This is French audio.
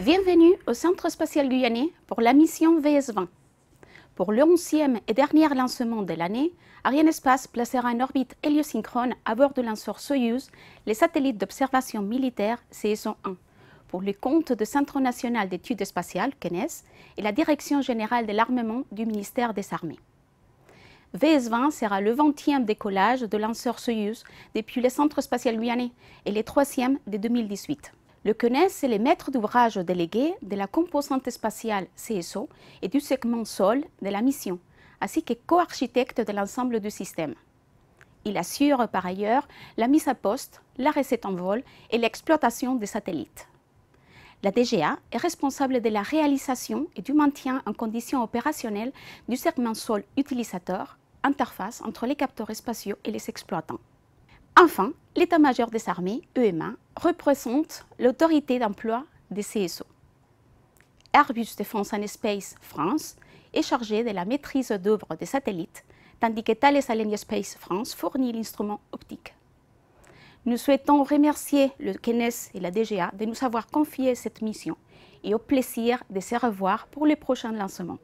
Bienvenue au Centre spatial guyanais pour la mission VS20. Pour le 11e et dernier lancement de l'année, Arianespace placera en orbite héliosynchrone à bord du lanceur Soyuz les satellites d'observation militaire CSO-1 pour le compte du Centre national d'études spatiales, CNES, et la Direction générale de l'armement du ministère des Armées. VS-20 sera le 20e décollage de lanceur Soyuz depuis le Centre spatial guyanais et le 3e de 2018. Le CNES est le maître d'ouvrage délégué de la composante spatiale CSO et du segment sol de la mission, ainsi que co-architecte de l'ensemble du système. Il assure par ailleurs la mise à poste, la recette en vol et l'exploitation des satellites. La DGA est responsable de la réalisation et du maintien en conditions opérationnelles du segment sol utilisateur, interface entre les capteurs spatiaux et les exploitants. Enfin, l'état-major des armées, EMA, représente l'autorité d'emploi des CSO. Airbus Defence and Space France est chargé de la maîtrise d'œuvre des satellites, tandis que Thales Alenia Space France fournit l'instrument optique. Nous souhaitons remercier le CNES et la DGA de nous avoir confié cette mission et au plaisir de se revoir pour les prochains lancements.